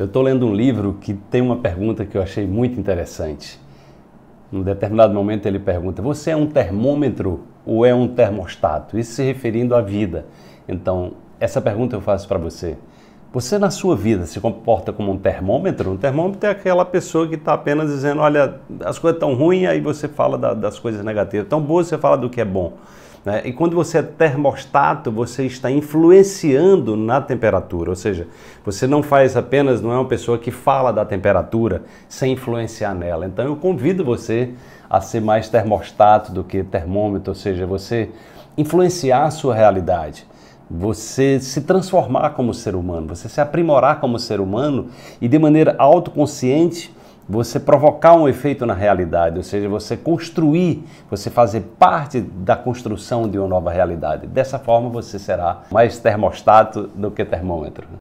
Eu estou lendo um livro que tem uma pergunta que eu achei muito interessante. Num determinado momento ele pergunta: Você é um termômetro ou é um termostato? Isso se referindo à vida. Então, essa pergunta eu faço para você. Você na sua vida se comporta como um termômetro? Um termômetro é aquela pessoa que está apenas dizendo, olha, as coisas estão ruins, aí você fala da, das coisas negativas. Tão boas, você fala do que é bom. Né? E quando você é termostato, você está influenciando na temperatura, ou seja, você não faz apenas, não é uma pessoa que fala da temperatura sem influenciar nela. Então eu convido você a ser mais termostato do que termômetro, ou seja, você influenciar a sua realidade você se transformar como ser humano, você se aprimorar como ser humano e de maneira autoconsciente você provocar um efeito na realidade, ou seja, você construir, você fazer parte da construção de uma nova realidade. Dessa forma você será mais termostato do que termômetro.